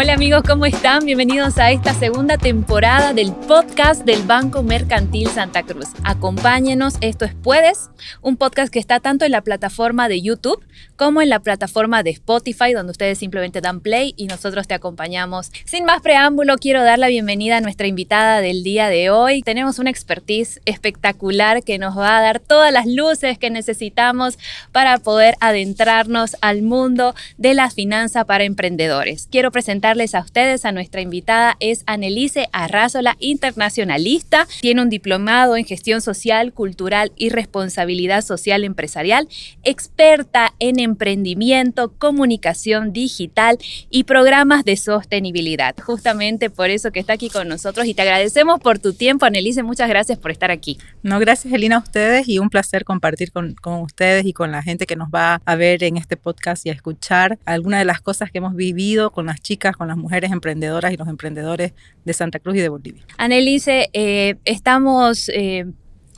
Hola amigos, ¿cómo están? Bienvenidos a esta segunda temporada del podcast del Banco Mercantil Santa Cruz. Acompáñenos, esto es Puedes, un podcast que está tanto en la plataforma de YouTube como en la plataforma de Spotify, donde ustedes simplemente dan play y nosotros te acompañamos. Sin más preámbulo, quiero dar la bienvenida a nuestra invitada del día de hoy. Tenemos una expertise espectacular que nos va a dar todas las luces que necesitamos para poder adentrarnos al mundo de la finanza para emprendedores. Quiero presentar presentarles a ustedes a nuestra invitada es Anelise Arrazola, internacionalista. Tiene un diplomado en gestión social, cultural y responsabilidad social empresarial, experta en emprendimiento, comunicación digital y programas de sostenibilidad. Justamente por eso que está aquí con nosotros y te agradecemos por tu tiempo, Anelise Muchas gracias por estar aquí. No, gracias, Elina, a ustedes y un placer compartir con, con ustedes y con la gente que nos va a ver en este podcast y a escuchar algunas de las cosas que hemos vivido con las chicas con las mujeres emprendedoras y los emprendedores de Santa Cruz y de Bolivia. Anelice, eh, estamos... Eh,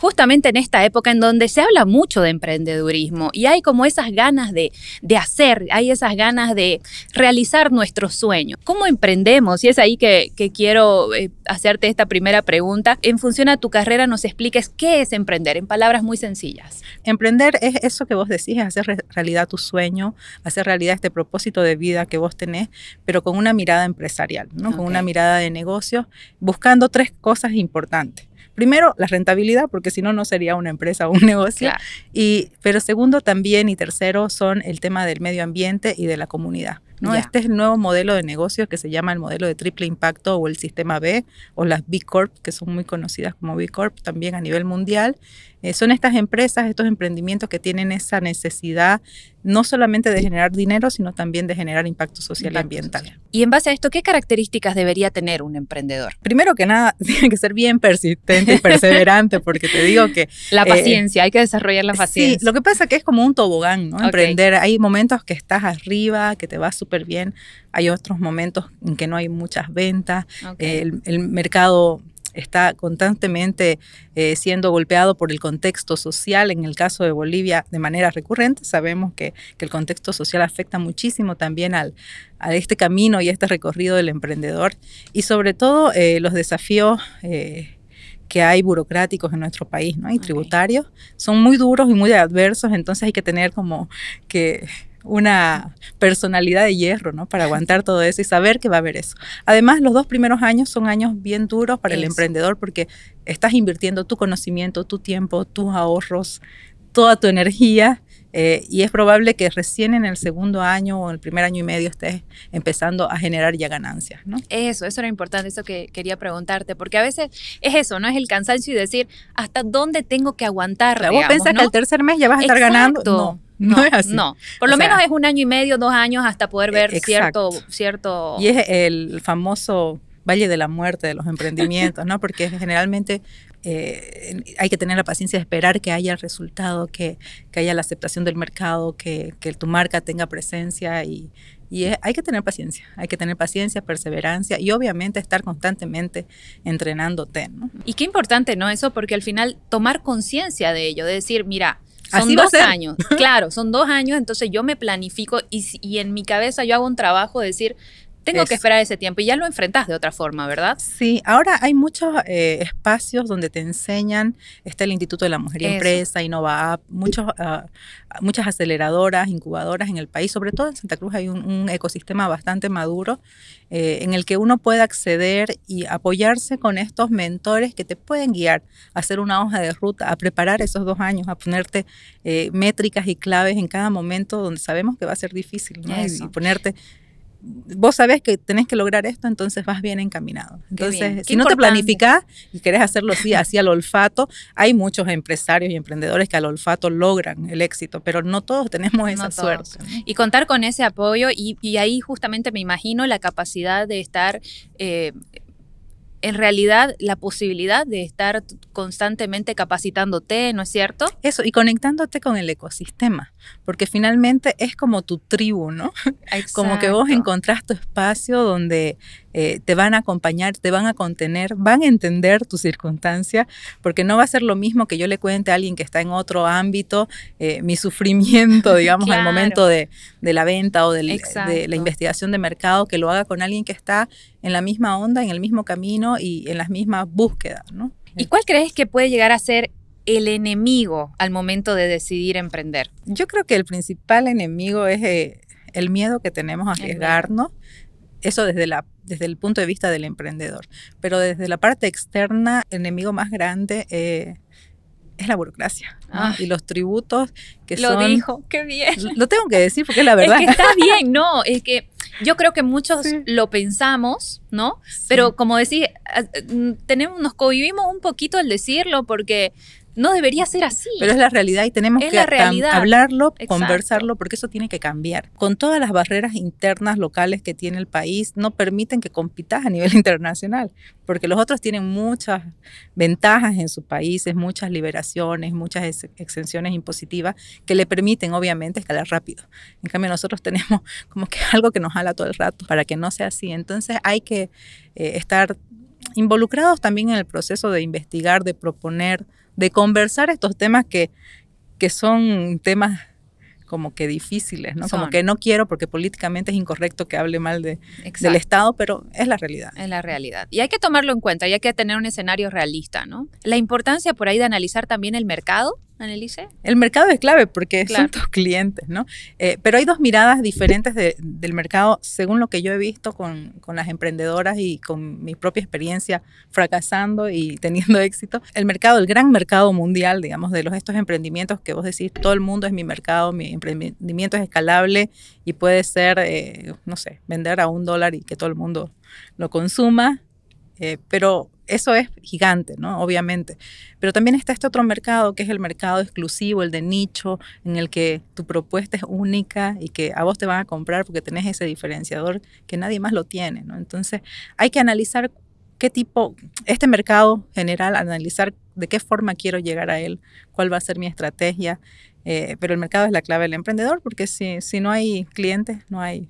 justamente en esta época en donde se habla mucho de emprendedurismo y hay como esas ganas de, hacer, hay esas ganas de realizar nuestros sueños. ¿Cómo emprendemos? Y es ahí que, quiero eh, hacerte esta primera pregunta. En función a tu carrera nos expliques qué es emprender en palabras muy sencillas. Emprender es eso que vos decís, hacer realidad tu sueño, hacer realidad este propósito de vida que vos tenés, pero con una mirada empresarial, ¿no? con una mirada de negocio, buscando tres cosas importantes primero, la rentabilidad, porque si no, no sería una empresa o un negocio. Y, pero segundo también y tercero son el tema del medio ambiente y de la comunidad. Este es el nuevo modelo de negocio que se llama el modelo de triple impacto o el sistema B o las B Corp, que son muy conocidas como B Corp también a nivel mundial, eh, son estas empresas, estos emprendimientos que tienen esa necesidad no solamente de generar dinero, sino también de generar impacto social y ambiental. Y en base a esto, ¿qué características debería tener un emprendedor? Primero que nada, tiene que ser bien persistente y perseverante, porque te digo que... La eh, paciencia, hay que desarrollar la paciencia. Sí, lo que pasa es que es como un tobogán, ¿no? Emprender, hay momentos que estás arriba, que te va súper bien, hay otros momentos en que no hay muchas ventas, el mercado está constantemente eh, siendo golpeado por el contexto social. En el caso de Bolivia, de manera recurrente, sabemos que, el contexto social afecta muchísimo también al, a este camino y a este recorrido del emprendedor y sobre todo eh, los desafíos. Eh, que hay burocráticos en nuestro país, ¿no? Y tributarios son muy duros y muy adversos, entonces hay que tener como que una personalidad de hierro, ¿no? Para aguantar todo eso y saber que va a haber eso. Además, los dos primeros años son años bien duros para el emprendedor porque estás invirtiendo tu conocimiento, tu tiempo, tus ahorros, toda tu energía. Eh, y es probable que recién en el segundo año o el primer año y medio estés empezando a generar ya ganancias, ¿no? Eso, eso era importante, eso que quería preguntarte, porque a veces es eso, ¿no? Es el cansancio y decir, ¿hasta dónde tengo que aguantar? vos pensás que al tercer mes ya vas a estar ganando. No no, Por lo menos es un año y medio, dos años hasta poder e ver cierto, cierto. Y es el famoso valle de la muerte de los emprendimientos, ¿no? Porque generalmente eh, hay que tener la paciencia de esperar que haya resultado, que, que haya la aceptación del mercado, que, que tu marca tenga presencia y, y hay que tener paciencia, hay que tener paciencia, perseverancia y obviamente estar constantemente entrenándote, ¿no? Y qué importante, ¿no? Eso porque al final tomar conciencia de ello, de decir, mira, son dos años, claro, son dos años, entonces yo me planifico y, y en mi cabeza yo hago un trabajo de decir, tengo que esperar ese tiempo y ya lo enfrentás de otra forma, ¿verdad? Sí, ahora hay muchos eh, espacios donde te enseñan, está el Instituto de la Mujer y Empresa, innova, muchos, ah, muchas aceleradoras, incubadoras en el país, sobre todo en Santa Cruz hay un, ecosistema bastante maduro eh, en el que uno puede acceder y apoyarse con estos mentores que te pueden guiar a hacer una hoja de ruta, a preparar esos dos años, a ponerte eh, métricas y claves en cada momento donde sabemos que va a ser difícil, ¿no? y ponerte vos sabes que tenés que lograr esto, entonces vas bien encaminado. Entonces, si no te planificás y querés hacerlo así, así al olfato, hay muchos empresarios y emprendedores que al olfato logran el éxito, pero no todos tenemos esa suerte. Y contar con ese apoyo y, ahí justamente me imagino la capacidad de estar... Eh, en realidad la posibilidad de estar constantemente capacitándote, ¿no es cierto? Eso, y conectándote con el ecosistema porque finalmente es como tu tribu, ¿no? Como que vos encontrás tu espacio donde eh, te van a acompañar, te van a contener, van a entender tu circunstancia, porque no va a ser lo mismo que yo le cuente a alguien que está en otro ámbito eh, mi sufrimiento, digamos, al momento de, la venta o de la investigación de mercado, que lo haga con alguien que está en la misma onda, en el mismo camino y en las mismas búsquedas, ¿no? ¿Y cuál crees que puede llegar a ser el enemigo al momento de decidir emprender? Yo creo que el principal enemigo es eh, el miedo que tenemos a arriesgarnos, eso desde, la, desde el punto de vista del emprendedor, pero desde la parte externa, el enemigo más grande eh, es la burocracia ah. y los tributos que lo son... Lo dijo, qué bien. Lo tengo que decir porque es la verdad. Es que está bien, no, es que yo creo que muchos lo pensamos, ¿no? Pero como decís, eh, mm, tenemos, nos convivimos un poquito al decirlo porque no debería ser así. Pero es la realidad y tenemos que hablarlo, conversarlo, porque eso tiene que cambiar. Con todas las barreras internas locales que tiene el país, no permiten que compitas a nivel internacional, porque los otros tienen muchas ventajas en sus países, muchas liberaciones, muchas exenciones impositivas que le permiten, obviamente, escalar rápido. En cambio, nosotros tenemos como que algo que nos jala todo el rato para que no sea así. Entonces hay que eh, estar involucrados también en el proceso de investigar, de proponer, de conversar estos temas que, que son temas como que difíciles, ¿no? Como que no quiero porque políticamente es incorrecto que hable mal de, del Estado, pero es la realidad. Es la realidad. Y hay que tomarlo en cuenta y hay que tener un escenario realista, ¿no? La importancia por ahí de analizar también el mercado Analice. El mercado es clave porque es son tus clientes, ¿no? Eh, pero hay dos miradas diferentes del mercado, según lo que yo he visto con, las emprendedoras y con mi propia experiencia fracasando y teniendo éxito. El mercado, el gran mercado mundial, digamos, de los estos emprendimientos que vos decís, todo el mundo es mi mercado, mi emprendimiento es escalable y puede ser, eh, no sé, vender a un dólar y que todo el mundo lo consuma eh, pero eso es gigante, ¿no? Obviamente. Pero también está este otro mercado que es el mercado exclusivo, el de nicho, en el que tu propuesta es única y que a vos te van a comprar porque tenés ese diferenciador que nadie más lo tiene, ¿no? Entonces hay que analizar qué tipo, este mercado general, analizar de qué forma quiero llegar a él, cuál va a ser mi estrategia. Eh, pero el mercado es la clave del emprendedor porque si, si no hay clientes, no hay,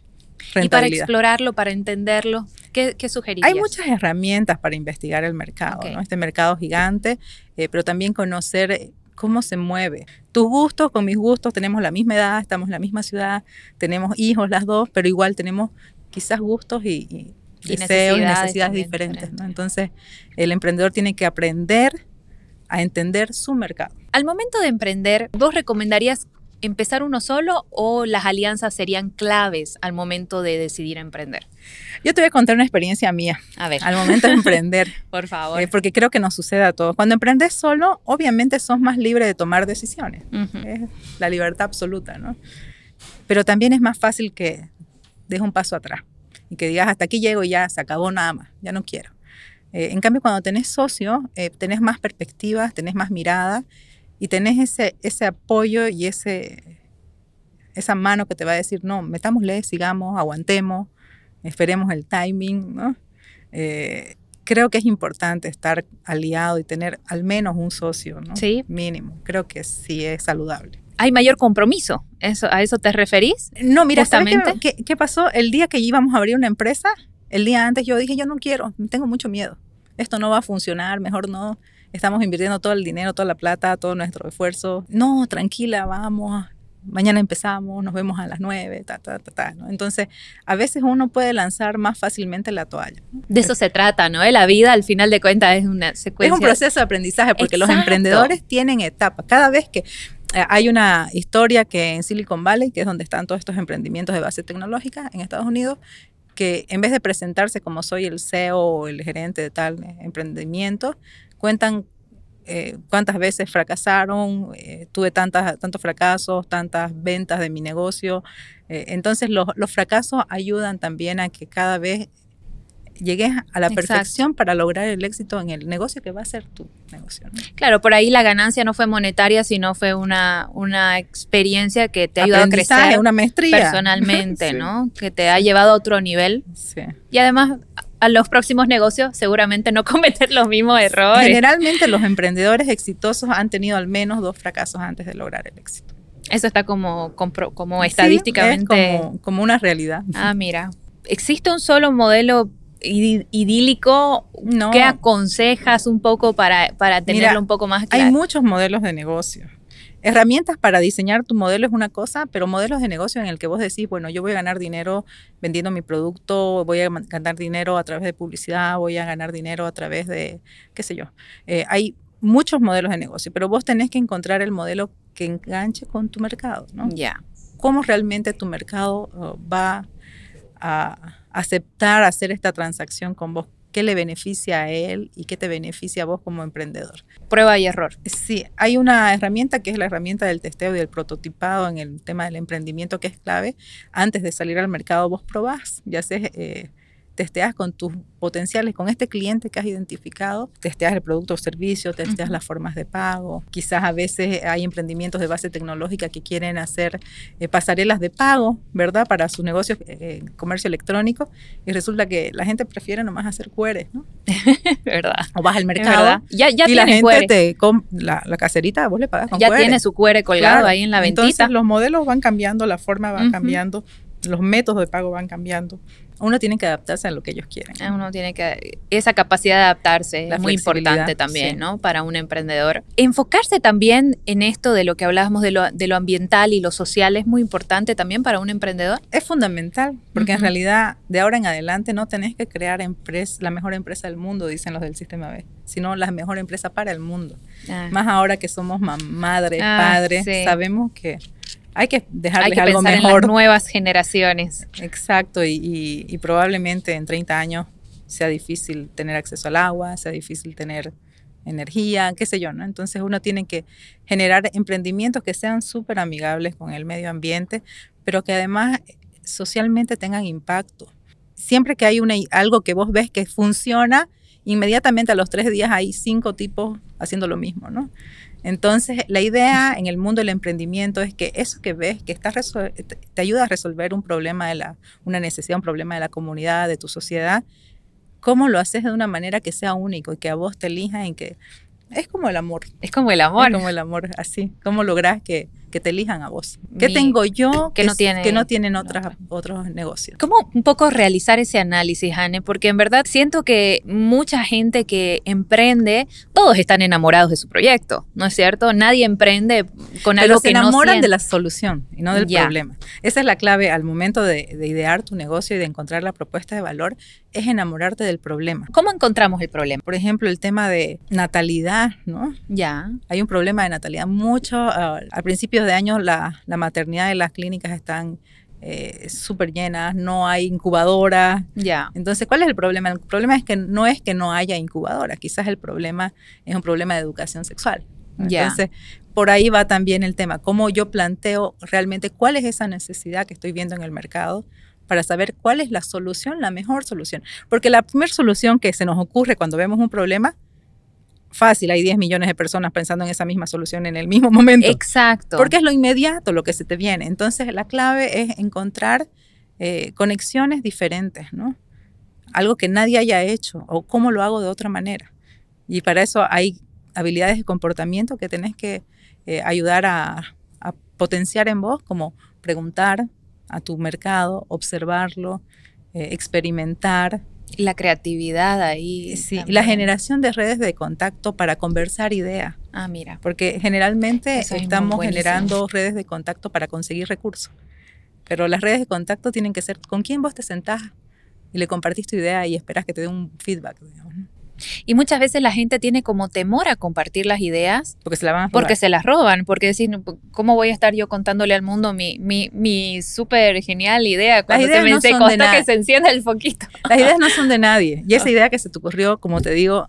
y para explorarlo, para entenderlo, ¿qué, sugerirías? Hay muchas herramientas para investigar el mercado, ¿no? este mercado gigante, eh, pero también conocer eh, cómo se mueve. Tus gustos con mis gustos, tenemos la misma edad, estamos en la misma ciudad, tenemos hijos las dos, pero igual tenemos quizás gustos y, deseos y necesidades diferentes. Entonces, el emprendedor tiene que aprender a entender su mercado. Al momento de emprender, ¿vos recomendarías empezar uno solo o las alianzas serían claves al momento de decidir emprender? Yo te voy a contar una experiencia mía. A ver. Al momento de emprender. Por favor. Eh, porque creo que nos sucede a todos. Cuando emprendes solo, obviamente sos más libre de tomar decisiones. Es la libertad absoluta, ¿no? Pero también es más fácil que des un paso atrás y que digas, hasta aquí llego y ya se acabó nada más, ya no quiero. Eh, en cambio, cuando tenés socio, eh, tenés más perspectivas, tenés más mirada y tenés ese, ese apoyo y ese, esa mano que te va a decir, no, metámosle, sigamos, aguantemos, esperemos el timing, ¿no? Eh, creo que es importante estar aliado y tener al menos un socio, ¿no? Sí. Mínimo. Creo que sí es saludable. Hay mayor compromiso. Eso, ¿A eso te referís? No, mira, justamente. qué, pasó? El día que íbamos a abrir una empresa, el día antes yo dije, yo no quiero, tengo mucho miedo. Esto no va a funcionar, mejor no estamos invirtiendo todo el dinero, toda la plata, todo nuestro esfuerzo. No, tranquila, vamos, mañana empezamos, nos vemos a las nueve, ta, ta, ta, ta. Entonces, a veces uno puede lanzar más fácilmente la toalla. De eso se trata, ¿no? La vida, al final de cuentas, es una secuencia. Es un proceso de aprendizaje, porque los emprendedores tienen etapas. Cada vez que eh, hay una historia que en Silicon Valley, que es donde están todos estos emprendimientos de base tecnológica en Estados Unidos, que en vez de presentarse como soy el CEO o el gerente de tal eh, emprendimiento, cuentan eh, cuántas veces fracasaron, eh, tuve tantas, tantos fracasos, tantas ventas de mi negocio. Eh, entonces los, fracasos ayudan también a que cada vez llegues a la perfección para lograr el éxito en el negocio que va a ser tu negocio. Claro, por ahí la ganancia no fue monetaria, sino fue una, una experiencia que te ha ayudado a crecer una maestría. personalmente, ¿no? Que te ha llevado a otro nivel. Sí. Y además a los próximos negocios seguramente no cometer los mismos errores. Generalmente los emprendedores exitosos han tenido al menos dos fracasos antes de lograr el éxito. Eso está como, como estadísticamente. como, una realidad. Ah, mira. ¿Existe un solo modelo idílico no. que aconsejas un poco para, para tenerlo un poco más claro? Hay muchos modelos de negocio. Herramientas para diseñar tu modelo es una cosa, pero modelos de negocio en el que vos decís, bueno, yo voy a ganar dinero vendiendo mi producto, voy a ganar dinero a través de publicidad, voy a ganar dinero a través de, qué sé yo. Eh, hay muchos modelos de negocio, pero vos tenés que encontrar el modelo que enganche con tu mercado, ¿no? Ya. ¿Cómo realmente tu mercado oh, va a aceptar hacer esta transacción con vos? qué le beneficia a él y qué te beneficia a vos como emprendedor. Prueba y error. Sí, hay una herramienta que es la herramienta del testeo y del prototipado en el tema del emprendimiento que es clave. Antes de salir al mercado vos probás ya sé testeas con tus potenciales, con este cliente que has identificado, testeas el producto o servicio, testeas las formas de pago. Quizás a veces hay emprendimientos de base tecnológica que quieren hacer eh, pasarelas de pago, ¿verdad? Para su negocio eh, eh, comercio electrónico, y resulta que la gente prefiere nomás hacer cueres, ¿no? ¿Verdad? O vas al mercado ya, ya y la gente la, caserita, vos le pagas con Ya tiene su cuere colgado ahí en la ventita. Entonces los modelos van cambiando, la forma va cambiando, los métodos de pago van cambiando uno tiene que adaptarse a lo que ellos quieren. Ah, uno tiene que esa capacidad de adaptarse es muy importante también, ¿no? Para un emprendedor. Enfocarse también en esto de lo que hablábamos de lo, ambiental y lo social es muy importante también para un emprendedor. Es fundamental, porque en realidad de ahora en adelante no tenés que crear la mejor empresa del mundo, dicen los del sistema B, sino la mejor empresa para el mundo. Ah. Más ahora que somos madres, ah, sabemos que hay que dejarles hay que algo pensar mejor. En las nuevas generaciones. Exacto, y, probablemente en 30 años sea difícil tener acceso al agua, sea difícil tener energía, qué sé yo, ¿no? Entonces uno tiene que generar emprendimientos que sean súper amigables con el medio ambiente, pero que además socialmente tengan impacto. Siempre que hay una, algo que vos ves que funciona, inmediatamente a los tres días hay cinco tipos haciendo lo mismo, ¿no? Entonces, la idea en el mundo del emprendimiento es que eso que ves, que estás te ayuda a resolver un problema de la, una necesidad, un problema de la comunidad, de tu sociedad, cómo lo haces de una manera que sea único y que a vos te elija? en que es como el amor. Es como el amor. Es como el amor, así. ¿Cómo lográs que, que te elijan a vos. ¿Qué tengo yo que, no tienen, que no tienen otras, otros negocios? ¿Cómo un poco realizar ese análisis, Anne? Porque en verdad siento que mucha gente que emprende, todos están enamorados de su proyecto, ¿no es cierto? Nadie emprende con algo que no se enamoran de la solución y no del problema. Esa es la clave al momento de, idear tu negocio y de encontrar la propuesta de valor, es enamorarte del problema. ¿Cómo encontramos el problema? Por ejemplo, el tema de natalidad, ¿no? Ya. Hay un problema de natalidad mucho. Ah, al principio de años la, maternidad de las clínicas están eh, súper llenas, no hay incubadora. Ya. Entonces, ¿cuál es el problema? El problema es que no es que no haya incubadora, quizás el problema es un problema de educación sexual. ya Entonces, por ahí va también el tema, cómo yo planteo realmente cuál es esa necesidad que estoy viendo en el mercado para saber cuál es la solución, la mejor solución. Porque la primera solución que se nos ocurre cuando vemos un problema fácil, hay 10 millones de personas pensando en esa misma solución en el mismo momento. Exacto. Porque es lo inmediato lo que se te viene. Entonces, la clave es encontrar eh, conexiones diferentes, ¿no? Algo que nadie haya hecho o cómo lo hago de otra manera. Y para eso hay habilidades de comportamiento que tenés que eh, ayudar a, potenciar en vos, como preguntar a tu mercado, observarlo, eh, experimentar, la creatividad ahí. Sí, la generación de redes de contacto para conversar ideas. Ah, mira. Porque generalmente estamos generando redes de contacto para conseguir recursos. Pero las redes de contacto tienen que ser con quién vos te sentás y le compartís tu idea y esperas que te dé un feedback. Y muchas veces la gente tiene como temor a compartir las ideas. Porque se, la van a porque se las roban. Porque decir, ¿cómo voy a estar yo contándole al mundo mi, mi, súper genial idea cuando las ideas no son de que se encienda el foquito? Las ideas no son de nadie. Y esa idea que se te ocurrió, como te digo,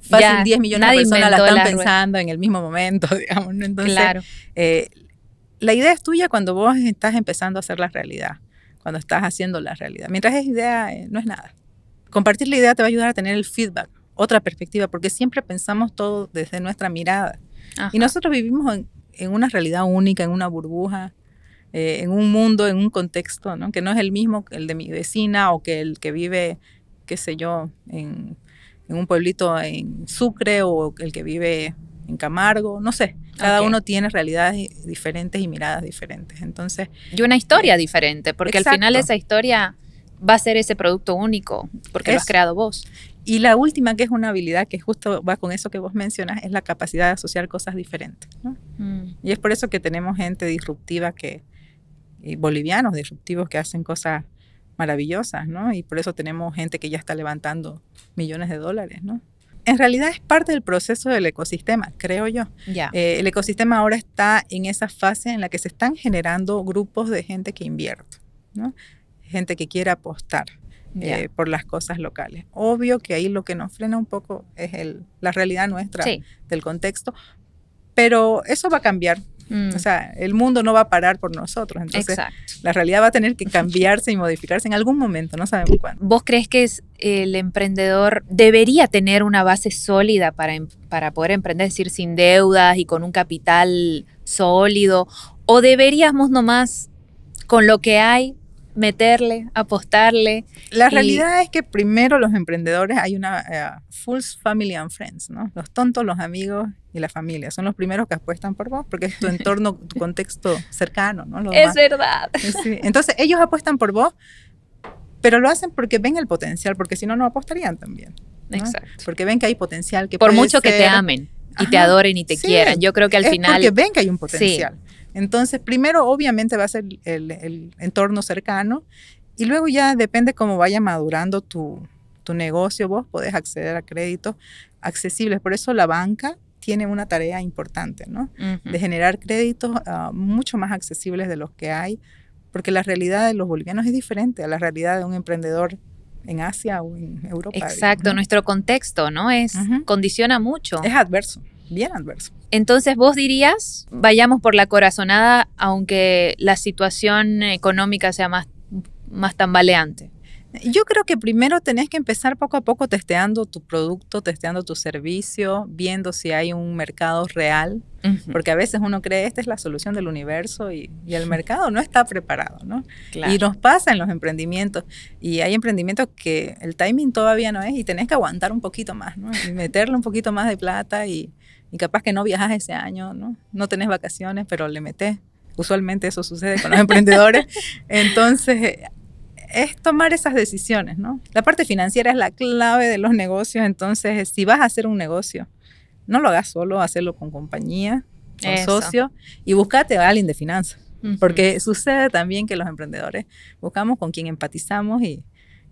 fácil 10 millones de personas la están pensando en el mismo momento, digamos. Entonces, eh, la idea es tuya cuando vos estás empezando a hacer la realidad, cuando estás haciendo la realidad. Mientras es idea, eh, no es nada. Compartir la idea te va a ayudar a tener el feedback otra perspectiva, porque siempre pensamos todo desde nuestra mirada. Y nosotros vivimos en, una realidad única, en una burbuja, eh, en un mundo, en un contexto, Que no es el mismo que el de mi vecina o que el que vive, qué sé yo, en, un pueblito en Sucre o el que vive en Camargo, no sé. Cada uno tiene realidades diferentes y miradas diferentes. Entonces. Y una historia diferente, porque al final esa historia va a ser ese producto único, porque lo has creado vos. Y la última, que es una habilidad que justo va con eso que vos mencionas, es la capacidad de asociar cosas diferentes. Mm. Y es por eso que tenemos gente disruptiva que, bolivianos disruptivos que hacen cosas maravillosas, ¿no? Y por eso tenemos gente que ya está levantando millones de dólares, ¿no? En realidad es parte del proceso del ecosistema, creo yo. Eh, el ecosistema ahora está en esa fase en la que se están generando grupos de gente que invierte, ¿no? gente que quiere apostar. Eh, por las cosas locales. Obvio que ahí lo que nos frena un poco es la realidad nuestra del contexto, pero eso va a cambiar. Mm. O sea, el mundo no va a parar por nosotros. Entonces, la realidad va a tener que cambiarse y modificarse en algún momento, no sabemos cuándo. ¿Vos crees que el emprendedor debería tener una base sólida para, em-, para poder emprender, es decir, sin deudas y con un capital sólido? ¿O deberíamos nomás, con lo que hay, meterle, apostarle. La realidad es que primero los emprendedores hay una eh, full family and friends, ¿no? Los tontos, los amigos y la familia son los primeros que apuestan por vos porque es tu entorno, tu contexto cercano, ¿no? es verdad. Entonces ellos apuestan por vos, pero lo hacen porque ven el potencial, porque si no no apostarían también. Exacto. Porque ven que hay potencial que por mucho que te amen y te adoren y te quieran. Yo creo que al final. Porque ven que hay un potencial. Entonces, primero obviamente va a ser el, entorno cercano y luego ya depende cómo vaya madurando tu, negocio, vos podés acceder a créditos accesibles. Por eso la banca tiene una tarea importante, ¿no? De generar créditos ah, mucho más accesibles de los que hay, porque la realidad de los bolivianos es diferente a la realidad de un emprendedor en Asia o en Europa. Exacto, nuestro contexto, ¿no? Es condiciona mucho. Es adverso bien adverso. Entonces, vos dirías, vayamos por la corazonada, aunque la situación económica sea más, más tambaleante. Yo creo que primero tenés que empezar poco a poco testeando tu producto, testeando tu servicio, viendo si hay un mercado real, porque a veces uno cree esta es la solución del universo y, el mercado no está preparado, ¿no? Y nos pasa en los emprendimientos y hay emprendimientos que el timing todavía no es y tenés que aguantar un poquito más, ¿no? Y meterle un poquito más de plata y, y capaz que no viajas ese año, ¿no? No tenés vacaciones, pero le metes. Usualmente eso sucede con los emprendedores. Entonces, eh, es tomar esas decisiones, ¿no? La parte financiera es la clave de los negocios, entonces si vas a hacer un negocio, no lo hagas solo, hacerlo con compañía, con socio y buscate a alguien de finanzas, porque sucede también que los emprendedores buscamos con quien empatizamos y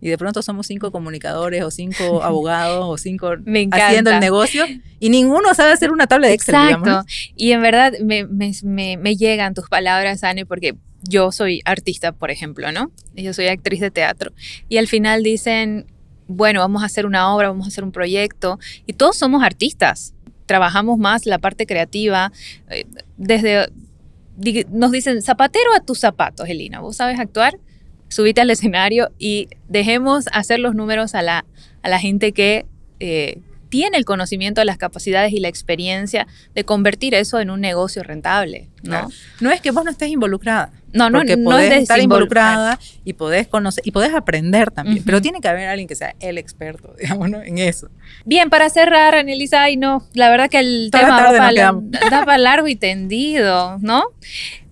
y de pronto somos cinco mm. comunicadores o cinco abogados o cinco haciendo el negocio y ninguno sabe hacer una tabla de Excel. Exacto. Y en verdad me, llegan tus palabras, Anne, porque yo soy artista, por ejemplo, ¿no? Yo soy actriz de teatro. Y al final dicen, bueno, vamos a hacer una obra, vamos a hacer un proyecto. Y todos somos artistas. Trabajamos más la parte creativa. Eh, desde, nos dicen, zapatero a tus zapatos, Elina. ¿Vos sabes actuar? subite al escenario y dejemos hacer los números a la, a la gente que eh, tiene el conocimiento, las capacidades y la experiencia de convertir eso en un negocio rentable. No, no es que vos no estés involucrada. No, no, porque no podés estar involucrada y podés conocer y podés aprender también, pero tiene que haber alguien que sea el experto, digamos, en eso. Bien, para cerrar, Anelisa, y no, la verdad que el tema va para, largo y tendido, ¿no?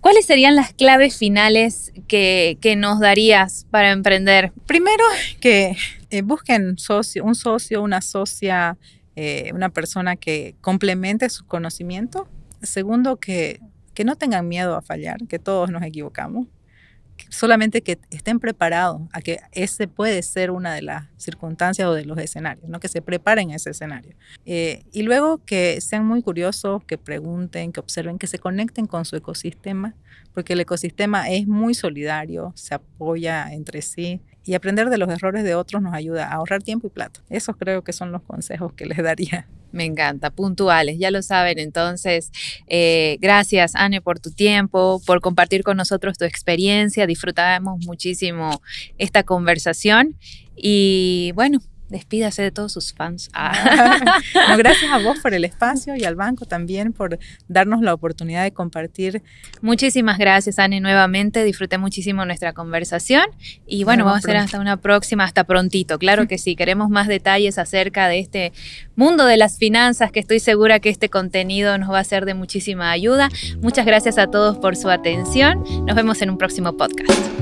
¿Cuáles serían las claves finales que, nos darías para emprender? Primero, que eh, busquen un socio, una socia, eh, una persona que complemente su conocimiento. Segundo, que, que no tengan miedo a fallar, que todos nos equivocamos solamente que estén preparados a que ese puede ser una de las circunstancias o de los escenarios, ¿no? que se preparen a ese escenario. Eh, y luego que sean muy curiosos, que pregunten, que observen, que se conecten con su ecosistema, porque el ecosistema es muy solidario, se apoya entre sí y aprender de los errores de otros nos ayuda a ahorrar tiempo y plata. Esos creo que son los consejos que les daría. Me encanta, puntuales, ya lo saben. Entonces, eh, gracias, Anne, por tu tiempo, por compartir con nosotros tu experiencia. Disfrutamos muchísimo esta conversación. Y bueno, despídase de todos sus fans. Ah. gracias a vos por el espacio y al banco también por darnos la oportunidad de compartir. Muchísimas gracias, Anne, nuevamente. Disfruté muchísimo nuestra conversación y bueno, vamos, a hacer hasta una próxima, hasta prontito. Claro que sí, queremos más detalles acerca de este mundo de las finanzas que estoy segura que este contenido nos va a ser de muchísima ayuda. Muchas gracias a todos por su atención. Nos vemos en un próximo podcast.